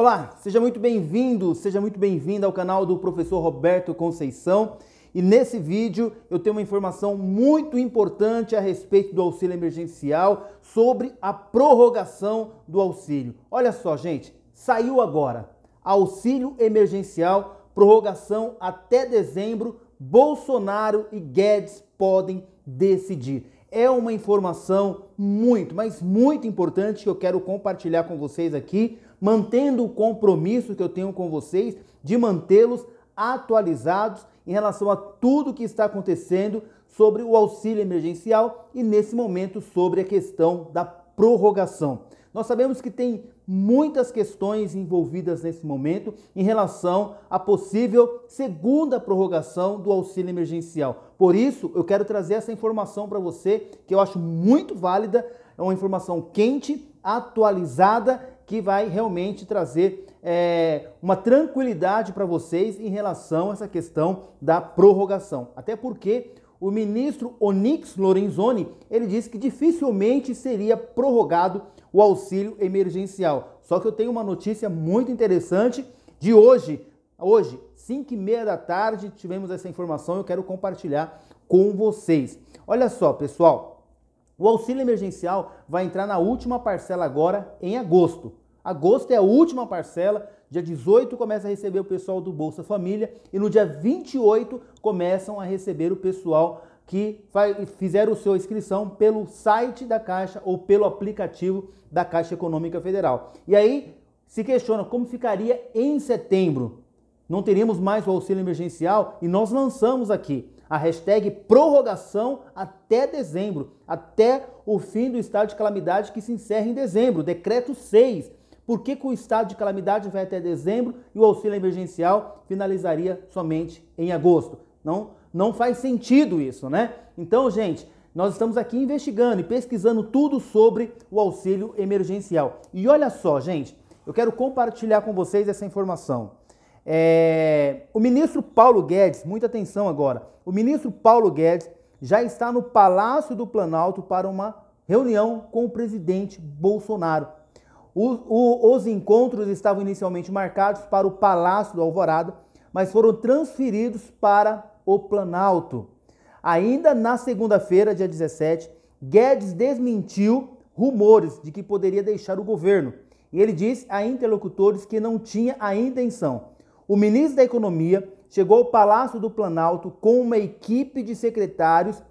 Olá, seja muito bem-vindo, seja muito bem-vinda ao canal do professor Roberto Conceição. E nesse vídeo eu tenho uma informação muito importante a respeito do auxílio emergencial sobre a prorrogação do auxílio. Olha só, gente, saiu agora. Auxílio emergencial, prorrogação até dezembro. Bolsonaro e Guedes podem decidir é uma informação muito, mas muito importante que eu quero compartilhar com vocês aqui, mantendo o compromisso que eu tenho com vocês de mantê-los atualizados em relação a tudo que está acontecendo sobre o auxílio emergencial e, nesse momento, sobre a questão da prorrogação. Nós sabemos que tem muitas questões envolvidas nesse momento em relação à possível segunda prorrogação do auxílio emergencial. Por isso, eu quero trazer essa informação para você que eu acho muito válida, é uma informação quente, atualizada que vai realmente trazer é, uma tranquilidade para vocês em relação a essa questão da prorrogação. Até porque o ministro Onix Lorenzoni, ele disse que dificilmente seria prorrogado o auxílio emergencial. Só que eu tenho uma notícia muito interessante de hoje. Hoje, 5 e meia da tarde, tivemos essa informação e eu quero compartilhar com vocês. Olha só, pessoal, o auxílio emergencial vai entrar na última parcela agora em agosto. Agosto é a última parcela, dia 18 começa a receber o pessoal do Bolsa Família e no dia 28 começam a receber o pessoal que fizeram sua inscrição pelo site da Caixa ou pelo aplicativo da Caixa Econômica Federal. E aí se questiona como ficaria em setembro. Não teríamos mais o auxílio emergencial e nós lançamos aqui a hashtag prorrogação até dezembro, até o fim do estado de calamidade que se encerra em dezembro, decreto 6. Por que, que o estado de calamidade vai até dezembro e o auxílio emergencial finalizaria somente em agosto? Não, não faz sentido isso, né? Então, gente, nós estamos aqui investigando e pesquisando tudo sobre o auxílio emergencial. E olha só, gente, eu quero compartilhar com vocês essa informação. É, o ministro Paulo Guedes, muita atenção agora, o ministro Paulo Guedes já está no Palácio do Planalto para uma reunião com o presidente Bolsonaro. O, o, os encontros estavam inicialmente marcados para o Palácio do Alvorada, mas foram transferidos para o Planalto. Ainda na segunda-feira, dia 17, Guedes desmentiu rumores de que poderia deixar o governo. E ele disse a interlocutores que não tinha a intenção o ministro da Economia chegou ao Palácio do Planalto com uma equipe de secretários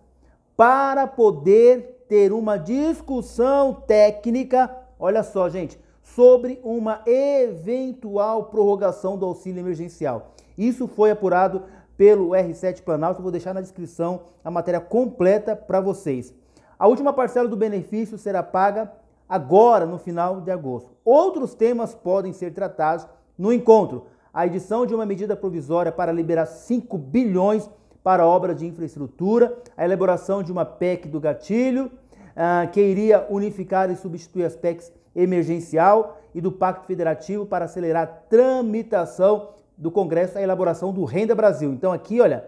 para poder ter uma discussão técnica, olha só, gente, sobre uma eventual prorrogação do auxílio emergencial. Isso foi apurado pelo R7 Planalto, vou deixar na descrição a matéria completa para vocês. A última parcela do benefício será paga agora, no final de agosto. Outros temas podem ser tratados no encontro, a edição de uma medida provisória para liberar 5 bilhões para obras de infraestrutura, a elaboração de uma PEC do gatilho, uh, que iria unificar e substituir as PECs emergencial e do Pacto Federativo para acelerar a tramitação do Congresso, a elaboração do Renda Brasil. Então aqui, olha,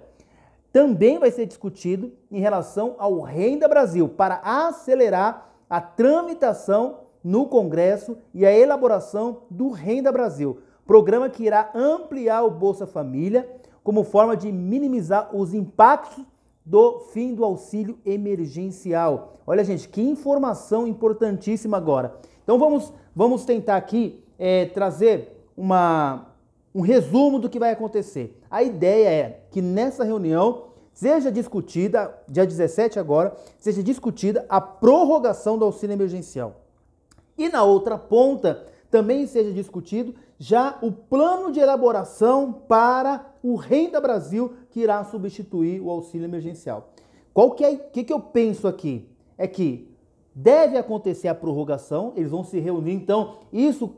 também vai ser discutido em relação ao Renda Brasil, para acelerar a tramitação no Congresso e a elaboração do Renda Brasil programa que irá ampliar o Bolsa Família como forma de minimizar os impactos do fim do auxílio emergencial. Olha, gente, que informação importantíssima agora. Então vamos, vamos tentar aqui é, trazer uma, um resumo do que vai acontecer. A ideia é que nessa reunião seja discutida, dia 17 agora, seja discutida a prorrogação do auxílio emergencial. E na outra ponta também seja discutido já o plano de elaboração para o Renda Brasil que irá substituir o auxílio emergencial. Qual que é, que, que eu penso aqui? É que deve acontecer a prorrogação, eles vão se reunir, então isso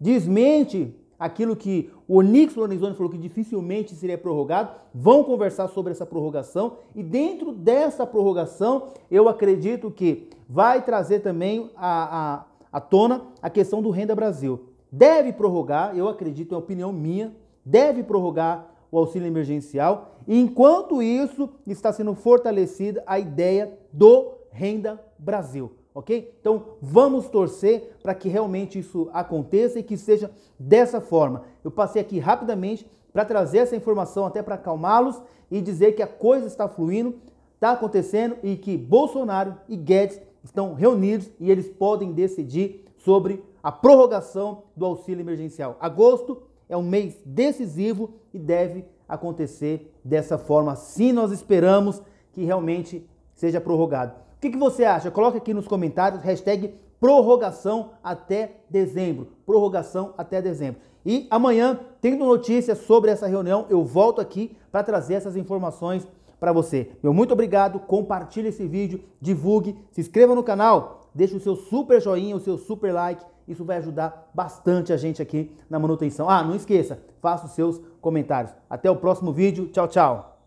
desmente aquilo que o Onix Lorenzoni falou que dificilmente seria prorrogado, vão conversar sobre essa prorrogação e dentro dessa prorrogação eu acredito que vai trazer também a, a, à tona a questão do Renda Brasil deve prorrogar, eu acredito, é opinião minha, deve prorrogar o auxílio emergencial. Enquanto isso, está sendo fortalecida a ideia do Renda Brasil, ok? Então vamos torcer para que realmente isso aconteça e que seja dessa forma. Eu passei aqui rapidamente para trazer essa informação até para acalmá-los e dizer que a coisa está fluindo, está acontecendo e que Bolsonaro e Guedes estão reunidos e eles podem decidir sobre a prorrogação do auxílio emergencial. Agosto é um mês decisivo e deve acontecer dessa forma. Assim nós esperamos que realmente seja prorrogado. O que, que você acha? Coloque aqui nos comentários, hashtag prorrogação até dezembro. Prorrogação até dezembro. E amanhã, tendo notícias sobre essa reunião, eu volto aqui para trazer essas informações para você. Meu muito obrigado, compartilhe esse vídeo, divulgue, se inscreva no canal, deixe o seu super joinha, o seu super like isso vai ajudar bastante a gente aqui na manutenção. Ah, não esqueça, faça os seus comentários. Até o próximo vídeo. Tchau, tchau.